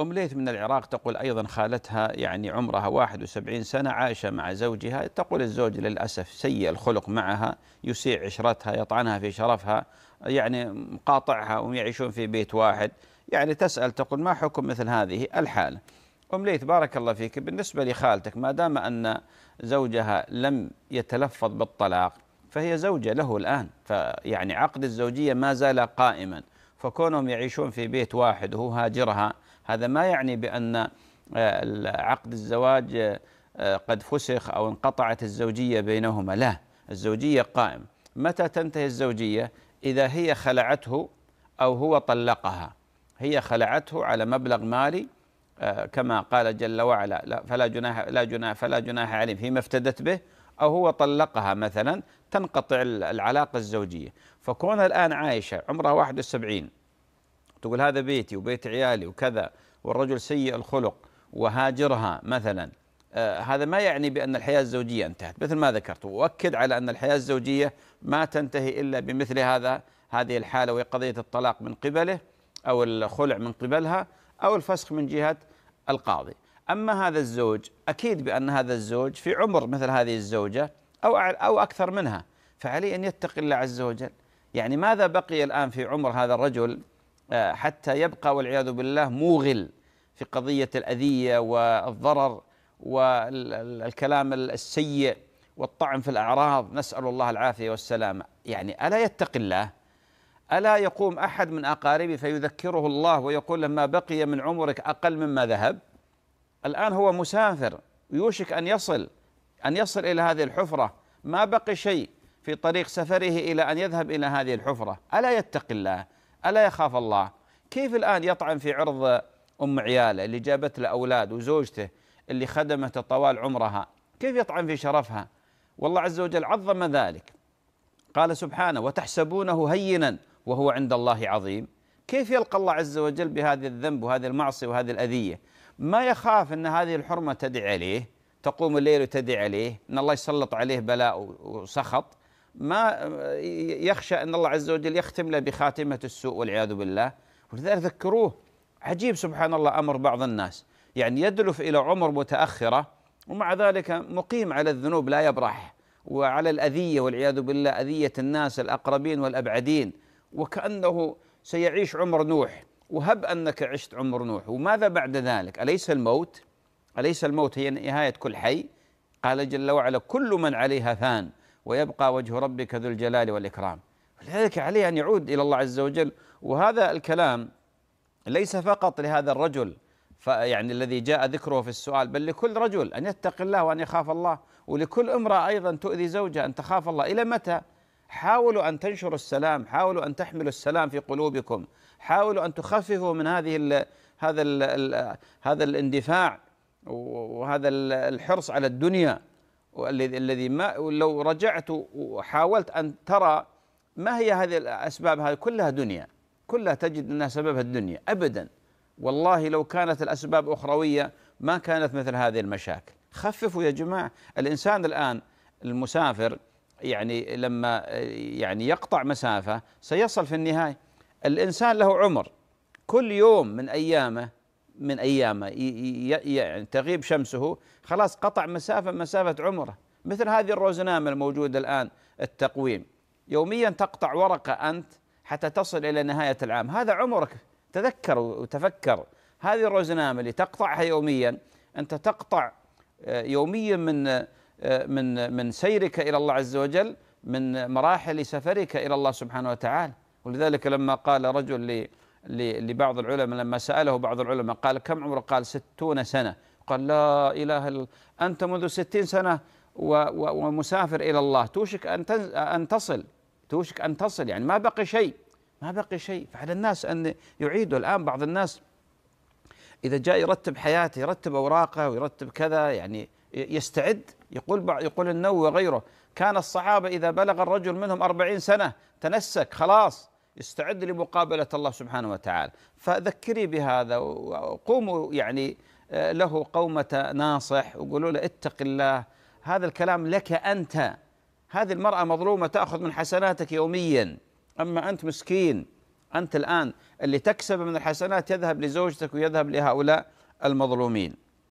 أم ليث من العراق تقول أيضا خالتها يعني عمرها 71 سنة عايشة مع زوجها تقول الزوج للأسف سيء الخلق معها يسيء عشرتها يطعنها في شرفها يعني مقاطعها ويعيشون في بيت واحد يعني تسأل تقول ما حكم مثل هذه الحالة أم ليث بارك الله فيك بالنسبة لخالتك ما دام أن زوجها لم يتلفظ بالطلاق فهي زوجة له الآن فيعني عقد الزوجية ما زال قائما فكونهم يعيشون في بيت واحد وهو هاجرها هذا ما يعني بأن آه، عقد الزواج آه، قد فسخ أو انقطعت الزوجية بينهما لا الزوجية قائم متى تنتهي الزوجية إذا هي خلعته أو هو طلقها هي خلعته على مبلغ مالي آه، كما قال جل وعلا لا فلا جناح لا جناح فلا جناح عليه فيما افتدت به او هو طلقها مثلا تنقطع العلاقه الزوجيه فكون الان عائشه عمرها 71 تقول هذا بيتي وبيت عيالي وكذا والرجل سيء الخلق وهاجرها مثلا آه، هذا ما يعني بأن الحياة الزوجية انتهت مثل ما ذكرت وأكد على أن الحياة الزوجية ما تنتهي إلا بمثل هذا هذه الحالة وهي قضية الطلاق من قبله أو الخلع من قبلها أو الفسخ من جهة القاضي أما هذا الزوج أكيد بأن هذا الزوج في عمر مثل هذه الزوجة أو أو أكثر منها فعليه أن يتقي الله عز وجل يعني ماذا بقي الآن في عمر هذا الرجل آه، حتى يبقى والعياذ بالله موغل في قضية الأذية والضرر والكلام السيء والطعن في الأعراض نسأل الله العافية والسلامة يعني ألا يتقي الله ألا يقوم أحد من أقاربه فيذكره الله ويقول له ما بقي من عمرك أقل مما ذهب الآن هو مسافر يوشك أن يصل أن يصل إلى هذه الحفرة ما بقي شيء في طريق سفره إلى أن يذهب إلى هذه الحفرة ألا يتقي الله ألا يخاف الله كيف الآن يطعن في عرض أم عياله اللي جابت له أولاد وزوجته اللي خدمته طوال عمرها كيف يطعن في شرفها والله عز وجل عظم ذلك قال سبحانه وتحسبونه هينا وهو عند الله عظيم كيف يلقى الله عز وجل بهذا الذنب وهذه المعصية وهذه الأذية ما يخاف أن هذه الحرمة تدعي عليه تقوم الليل وتدعي عليه أن الله يسلط عليه بلاء وسخط ما يخشى أن الله عز وجل يختم له بخاتمة السوء والعياذ بالله ولذلك ذكروه عجيب سبحان الله أمر بعض الناس يعني يدلف إلى عمر متأخرة ومع ذلك مقيم على الذنوب لا يبرح وعلى الأذية والعياذ بالله أذية الناس الأقربين والأبعدين وكأنه سيعيش عمر نوح وهب أنك عشت عمر نوح وماذا بعد ذلك أليس الموت أليس الموت هي نهاية كل حي قال جل وعلا كل من عليها فان ويبقى وجه ربك ذو الجلال والإكرام لذلك عليه أن يعود إلى الله عز وجل وهذا الكلام ليس فقط لهذا الرجل يعني الذي جاء ذكره في السؤال بل لكل رجل أن يتقي الله وأن يخاف الله ولكل امرأة أيضا تؤذي زوجها أن تخاف الله إلى متى؟ حاولوا أن تنشروا السلام حاولوا أن تحملوا السلام في قلوبكم حاولوا أن تخففوا من هذه الـ هذا الـ هذا الاندفاع وهذا الحرص على الدنيا الذي ما لو رجعت وحاولت أن ترى ما هي هذه الأسباب هذه كلها دنيا كلها تجد أنها سببها الدنيا أبدا والله لو كانت الأسباب أخروية ما كانت مثل هذه المشاكل خففوا يا جماعة الإنسان الآن المسافر يعني لما يعني يقطع مسافة سيصل في النهاية الإنسان له عمر كل يوم من أيامه من أيامه يعني تغيب شمسه خلاص قطع مسافة مسافة عمره مثل هذه الروزنامة الموجودة الآن التقويم يوميا تقطع ورقة أنت حتى تصل إلى نهاية العام هذا عمرك تذكر وتفكر هذه الروزنامة اللي تقطعها يوميا أنت تقطع آه، يوميا من آه، من من سيرك إلى الله عز وجل من مراحل سفرك إلى الله سبحانه وتعالى ولذلك لما قال رجل لي لبعض العلماء لما سأله بعض العلماء قال كم عمره قال ستون سنة قال لا إله إلا أنت منذ ستين سنة ومسافر إلى الله توشك أن أن تصل توشك أن تصل يعني ما بقي شيء ما بقي شيء فعلى الناس أن يعيدوا الآن بعض الناس إذا جاء يرتب حياته يرتب أوراقه ويرتب كذا يعني يستعد يقول يقول النووي وغيره كان الصحابة إذا بلغ الرجل منهم أربعين سنة تنسك خلاص يستعد لمقابلة الله سبحانه وتعالى فذكري بهذا وقوموا يعني آه، له قومة ناصح وقولوا له اتق الله هذا الكلام لك أنت هذه المرأة مظلومة تأخذ من حسناتك يوميا أما أنت مسكين أنت الآن اللي تكسب من الحسنات يذهب لزوجتك ويذهب لهؤلاء المظلومين